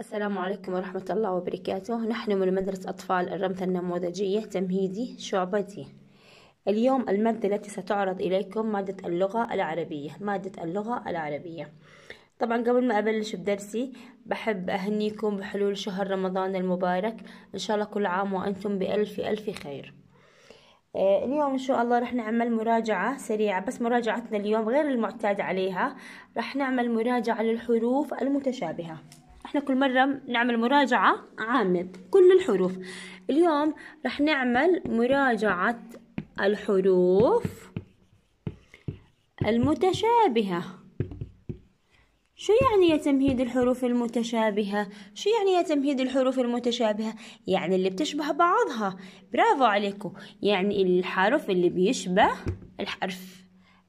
السلام عليكم ورحمة الله وبركاته نحن من مدرسة أطفال الرمثة النموذجية تمهيدي شعبتي اليوم المادة التي ستعرض إليكم مادة اللغة العربية مادة اللغة العربية طبعا قبل ما أبلش بدرسي بحب أهنيكم بحلول شهر رمضان المبارك إن شاء الله كل عام وأنتم بألف ألف خير آه، اليوم إن شاء الله رح نعمل مراجعة سريعة بس مراجعتنا اليوم غير المعتاد عليها رح نعمل مراجعة للحروف المتشابهة احنا كل مرة نعمل مراجعة عامة كل الحروف اليوم رح نعمل مراجعة الحروف المتشابهة شو يعني يا تمهيد الحروف المتشابهة؟ شو يعني يا تمهيد الحروف المتشابهة؟ يعني اللي بتشبه بعضها برافو عليكم يعني الحرف اللي بيشبه الحرف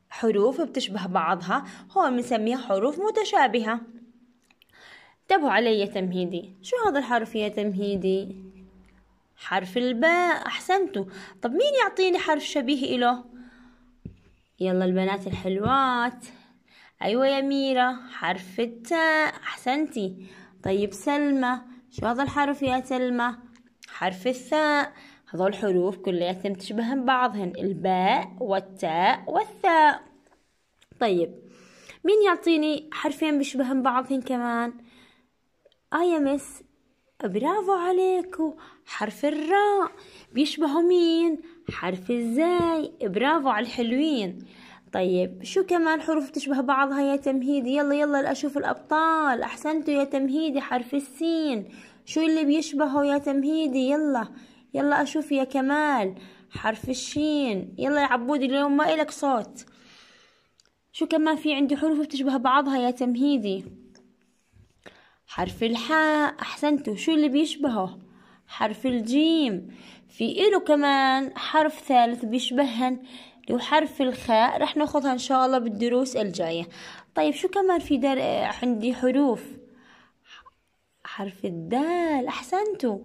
حروف بتشبه بعضها هون بنسميها حروف متشابهة انتبهوا علي يا تمهيدي شو هذا الحرف يا تمهيدي حرف الباء أحسنتوا طب مين يعطيني حرف شبيه إله يلا البنات الحلوات أيوة يا ميرة حرف التاء أحسنتي طيب سلمى شو هذا الحرف يا سلمى حرف الثاء هذول حروف كلياتهم تشبهن بعضهن الباء والتاء والثاء طيب مين يعطيني حرفين بيشبهن بعضهن كمان اي ام اس برافو عليكو حرف الراء بيشبهوا مين حرف الزاي برافو على الحلوين طيب شو كمان حروف تشبه بعضها يا تمهيدي يلا يلا اشوف الابطال احسنتوا يا تمهيدي حرف السين شو اللي بيشبهه يا تمهيدي يلا يلا اشوف يا كمال حرف الشين يلا يا عبودي اليوم ما الك صوت شو كمان في عندي حروف بتشبه بعضها يا تمهيدي حرف الحاء أحسنتوا شو اللي بيشبهه حرف الجيم في إله كمان حرف ثالث بيشبهن حرف الخاء رح ناخذها إن شاء الله بالدروس الجاية طيب شو كمان في در... عندي حروف حرف الدال أحسنتوا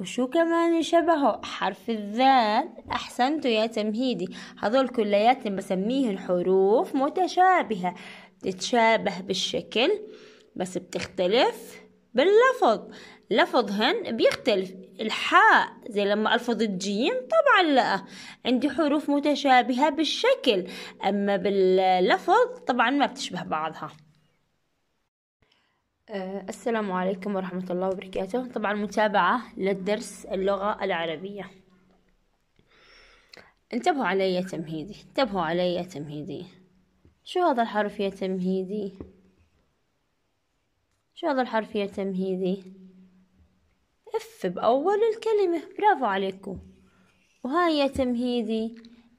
وشو كمان شبهه حرف الذال أحسنتوا يا تمهيدي هذول كلياتهم بسميهن حروف متشابهة تتشابه بالشكل بس بتختلف باللفظ لفظهن بيختلف الحاء زي لما ألفظ الجيم طبعا لا عندي حروف متشابهة بالشكل أما باللفظ طبعا ما بتشبه بعضها أه، السلام عليكم ورحمة الله وبركاته طبعا متابعة للدرس اللغة العربية انتبهوا علي يا تمهيدي انتبهوا علي يا تمهيدي شو هذا الحرف يا تمهيدي شو هذا الحرف يا تمهيدي اف بأول الكلمة برافو عليكم وهاي يا تمهيدي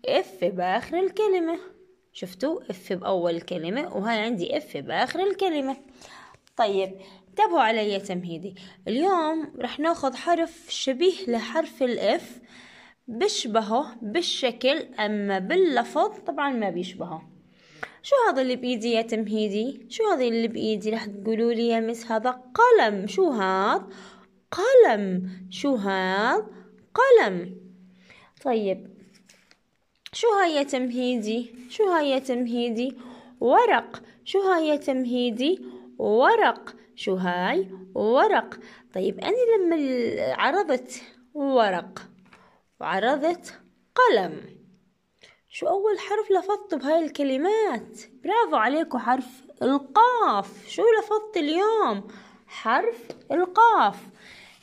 اف بآخر الكلمة شفتوا اف بأول الكلمة وهاي عندي اف بآخر الكلمة طيب انتبهوا علي تمهيدي اليوم رح ناخذ حرف شبيه لحرف الاف بشبهه بالشكل اما باللفظ طبعا ما بيشبهه شو هذا اللي بإيدي يا تمهيدي شو هذا اللي بإيدي رح تقولوا لي يا مس هذا قلم شو هذا قلم شو هذا قلم طيب شو هاي يا تمهيدي شو هاي يا تمهيدي ورق شو هاي يا تمهيدي ورق شو هاي ورق طيب أنا لما عرضت ورق وعرضت قلم شو أول حرف لفظته بهاي الكلمات برافو عليكم حرف القاف شو لفظت اليوم حرف القاف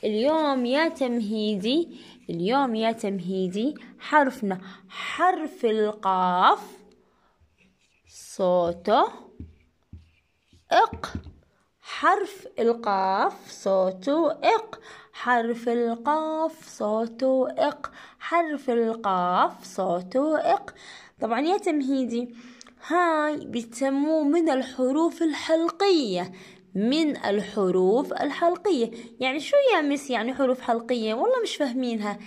اليوم يا تمهيدي اليوم يا تمهيدي حرفنا حرف القاف صوته اق حرف القاف صوته اق حرف القاف صوته اق حرف القاف صوته إق طبعا يا تمهيدي هاي بتسموه من الحروف الحلقية من الحروف الحلقية يعني شو يا مس يعني حروف حلقية والله مش فاهمينها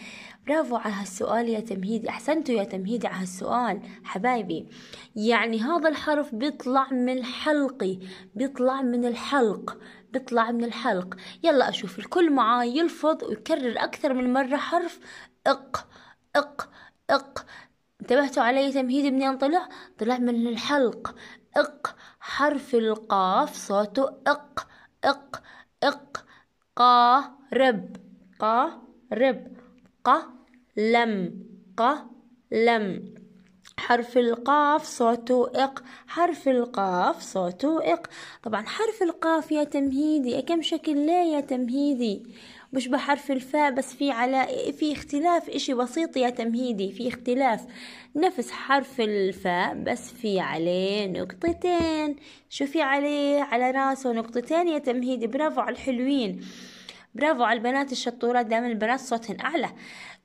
برافو على هالسؤال يا تمهيدي أحسنتوا يا تمهيدي على هالسؤال حبايبي يعني هذا الحرف بيطلع من حلقي بيطلع من الحلق بيطلع من الحلق يلا أشوف الكل معاي يلفظ ويكرر أكثر من مرة حرف اق اق اق انتبهتوا علي تمهيد منين طلع طلع من الحلق اق حرف القاف صوته اق اق اق قارب قارب قلم قلم حرف القاف صوته إق حرف القاف صوته إق طبعا حرف القاف يا تمهيدي كم شكل لا يا تمهيدي مش بحرف الفاء بس في على في اختلاف اشي بسيط يا تمهيدي في اختلاف نفس حرف الفاء بس في عليه نقطتين شوفي عليه على راسه نقطتين يا تمهيدي برافو على الحلوين برافو على البنات الشطورات دائما البنات صوتهن اعلى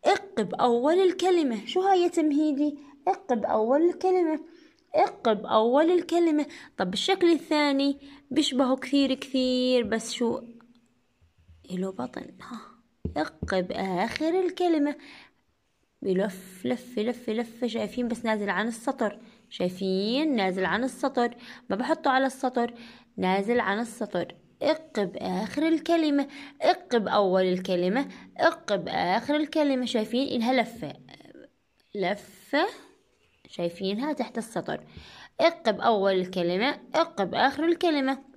اقب اول الكلمه شو هاي يا تمهيدي اقب اول الكلمه اقب أول الكلمة طب الشكل الثاني بيشبهه كثير كثير بس شو إله بطن ها يقب آخر الكلمة بلف لف لف لف شايفين بس نازل عن السطر شايفين نازل عن السطر ما بحطه على السطر نازل عن السطر اقب آخر الكلمة اقب أول الكلمة اقب آخر الكلمة شايفين إنها لفة لفة شايفينها تحت السطر اقب أول الكلمة اقب آخر الكلمة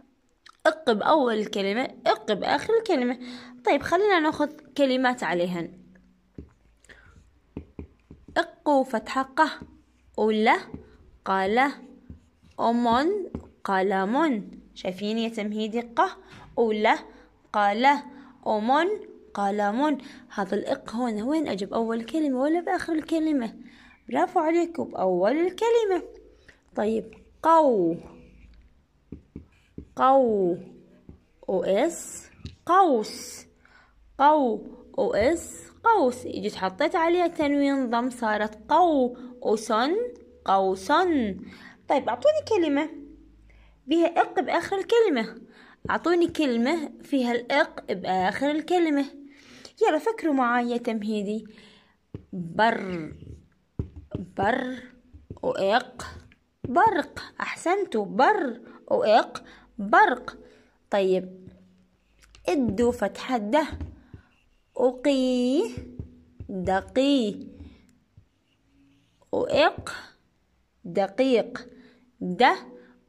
اقب أول الكلمة اقب آخر الكلمة طيب خلينا ناخذ كلمات عليهن اقو فتحة قه أولى قال قال قلم شايفين يا تمهيدي قه أولى قال قال قلم هذا الإق هنا وين أجب أول كلمة ولا بآخر الكلمة برافو عليكم بأول الكلمة طيب قو قو او اس قوس قو او اس قوس جيت حطيت عليها تنوين ضم صارت قو أسن قوسن طيب أعطوني كلمة بها إق بآخر الكلمة أعطوني كلمة فيها الإق بآخر الكلمة يلا فكروا معايا تمهيدي بر بر وإق برق أحسنتوا بر وإق برق طيب ادوا فتحة ده أقي دقي أق دقيق ده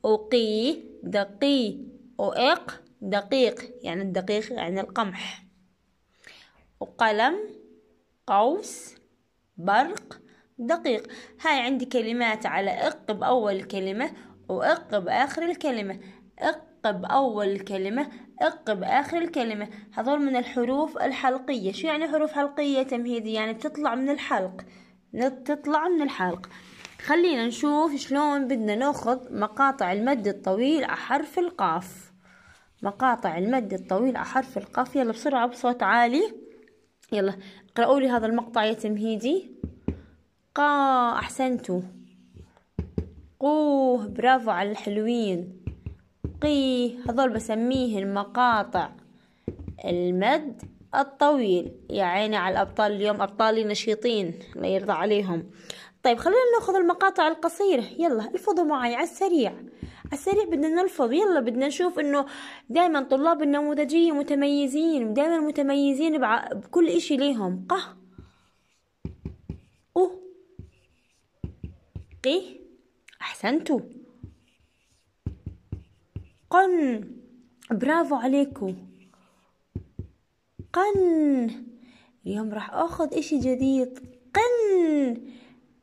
أقي دقي أق دقيق يعني الدقيق يعني القمح وقلم قوس برق دقيق هاي عندي كلمات على اق بأول كلمة وإق بآخر الكلمة اقب أول الكلمه اقب آخر الكلمة هذول من الحروف الحلقية شو يعني حروف حلقية تمهيدي يعني بتطلع من الحلق تطلع من الحلق خلينا نشوف شلون بدنا ناخذ مقاطع المد الطويل على حرف القاف مقاطع المد الطويل على حرف القاف يلا بسرعة بصوت عالي يلا اقرأوا لي هذا المقطع يا تمهيدي قا أحسنتوا قوه برافو على الحلوين قيه هذول بسميه مقاطع المد الطويل يا عيني على الأبطال اليوم أبطالي نشيطين الله يرضى عليهم طيب خلينا ناخذ المقاطع القصيرة يلا الفضوا معي على السريع على السريع بدنا نلفظ يلا بدنا نشوف انه دائما طلاب النموذجية متميزين دائما متميزين بكل اشي ليهم قه أو أحسنتوا قن برافو عليكم قن اليوم راح اخذ اشي جديد قن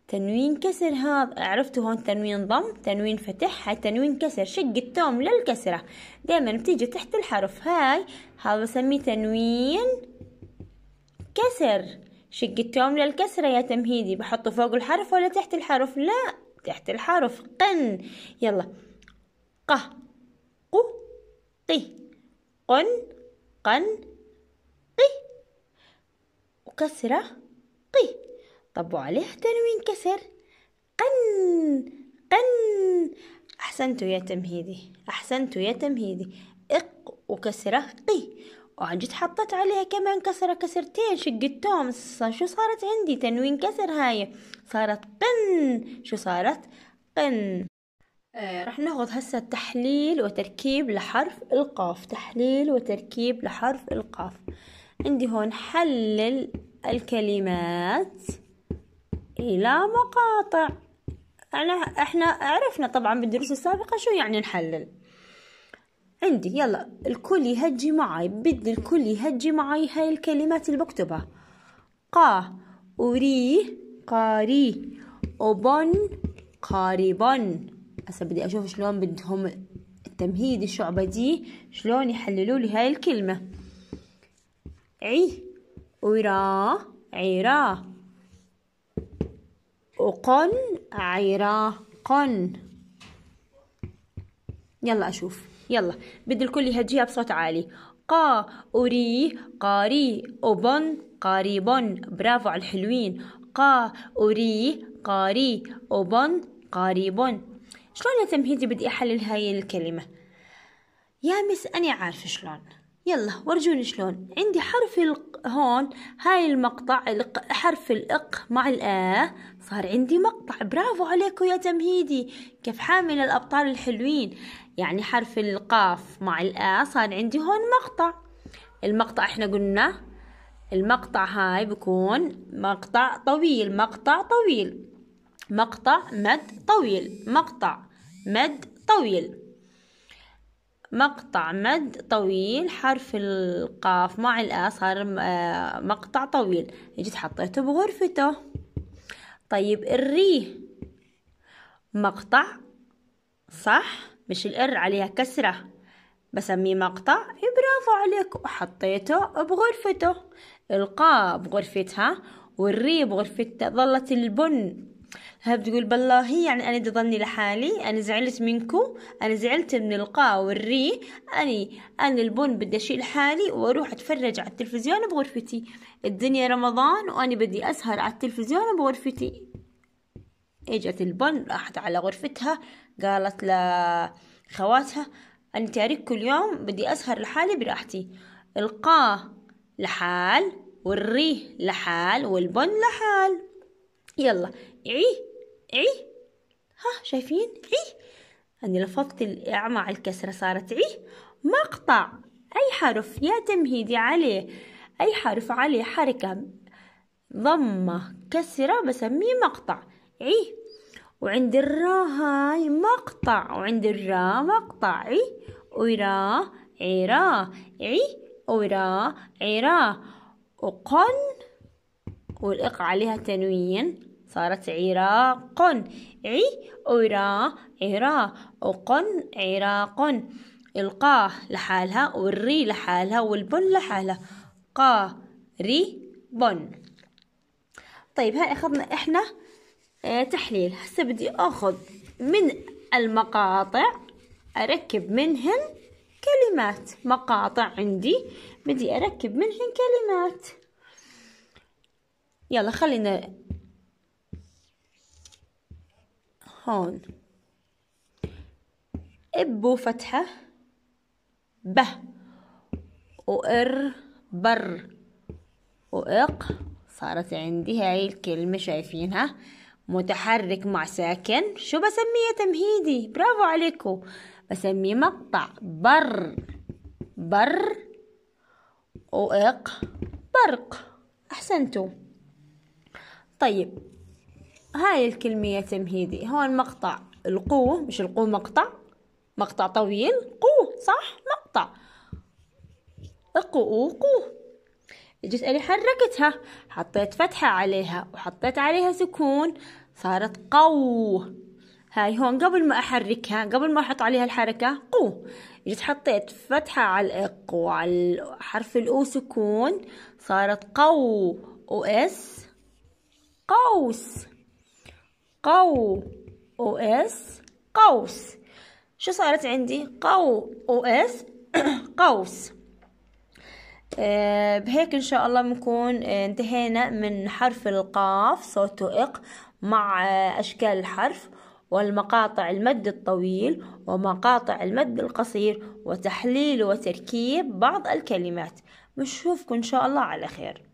تنوين كسر هذا عرفتوا هون تنوين ضم تنوين فتح هاي تنوين كسر شق التوم للكسرة دائما بتيجي تحت الحرف هاي هذا بسميه تنوين كسر شق التوم للكسرة يا تمهيدي بحطه فوق الحرف ولا تحت الحرف لا تحت الحرف قن يلا قه قي قن قن قي وكسرة قي طب وعليها تنوين كسر قن قن أحسنتوا يا تمهيدي أحسنتوا يا تمهيدي إق وكسرة قي وعجت حطت عليها كمان كسرة كسرتين شقتهم شو صارت عندي تنوين كسر هاي صارت قن شو صارت قن آه، رح ناخذ هسه تحليل وتركيب لحرف القاف تحليل وتركيب لحرف القاف عندي هون حلل الكلمات الى مقاطع انا احنا عرفنا طبعا بالدروس السابقة شو يعني نحلل عندي يلا الكل يهجي معي بدي الكل يهجي معي هاي الكلمات اللي بكتبها قا وري قاري وبن قاربن هسه بدي اشوف شلون بدهم التمهيد الشعبة دي شلون يحللوا لي هاي الكلمة عي ورا عيرا وقن عيرا قن يلا أشوف يلا بدي الكل يهجيها بصوت عالي قا أري قاري أبن قاريبن برافو على الحلوين قا أري قاري أبن قاريبن شلون يا تمهيدي بدي أحلل هاي الكلمة يا مس أنا عارفة شلون يلا ورجوني شلون عندي حرف الق... هون هاي المقطع الق... حرف الإق مع الآ صار عندي مقطع برافو عليكم يا تمهيدي كيف حامل الأبطال الحلوين يعني حرف القاف مع الآ صار عندي هون مقطع المقطع احنا قلنا المقطع هاي بكون مقطع طويل مقطع طويل مقطع مد طويل مقطع مد طويل مقطع مد طويل حرف القاف مع الا صار آه، مقطع طويل جيت حطيته بغرفته طيب الري مقطع صح مش الار عليها كسره بسميه مقطع إيه، برافو عليك وحطيته بغرفته القاف بغرفتها والري بغرفتها ظلت البن ها بتقول بالله يعني أنا ضلني لحالي أنا زعلت منكو أنا زعلت من القاء والري أني أنا البن بدي أشيل حالي وأروح أتفرج على التلفزيون بغرفتي الدنيا رمضان وأنا بدي أسهر على التلفزيون بغرفتي إجت البن راحت على غرفتها قالت لخواتها أنا تارككو اليوم بدي أسهر لحالي براحتي القا لحال والري لحال والبن لحال يلا عي إيه؟ عي إيه؟ ها شايفين عي إيه؟ أنا لفظت الإع مع الكسرة صارت عي مقطع أي حرف يا تمهيدي عليه أي حرف عليه حركة ضمة كسرة بسميه مقطع عي وعند الرا هاي مقطع وعند الرا مقطع عي ورا عرا عي ورا عرا وقن والإق عليها تنوين صارت عراق عيرا عراق عراق القاء لحالها والري لحالها والبن لحالها قا ري بن طيب هاي أخذنا إحنا آه، تحليل هسه بدي أخذ من المقاطع أركب منهن كلمات مقاطع عندي بدي أركب منهن كلمات يلا خلينا هون ابو فتحة به وقر بر وإق صارت عندي هاي الكلمة شايفينها متحرك مع ساكن شو بسميه تمهيدي برافو عليكم بسميه مقطع بر بر وإق برق أحسنتم طيب هاي الكلمة تمهيدي هون مقطع القو مش القو مقطع مقطع طويل قو صح مقطع القو قو جيت أني حركتها حطيت فتحة عليها وحطيت عليها سكون صارت قو هاي هون قبل ما أحركها قبل ما أحط عليها الحركة قو جيت حطيت فتحة على الإق وعلى حرف الأو سكون صارت قو وإس قوس قو او اس قوس شو صارت عندي قو او اس قوس آه، بهيك ان شاء الله بنكون آه، انتهينا من حرف القاف صوته اق مع آه، اشكال الحرف والمقاطع المد الطويل ومقاطع المد القصير وتحليل وتركيب بعض الكلمات بنشوفكم ان شاء الله على خير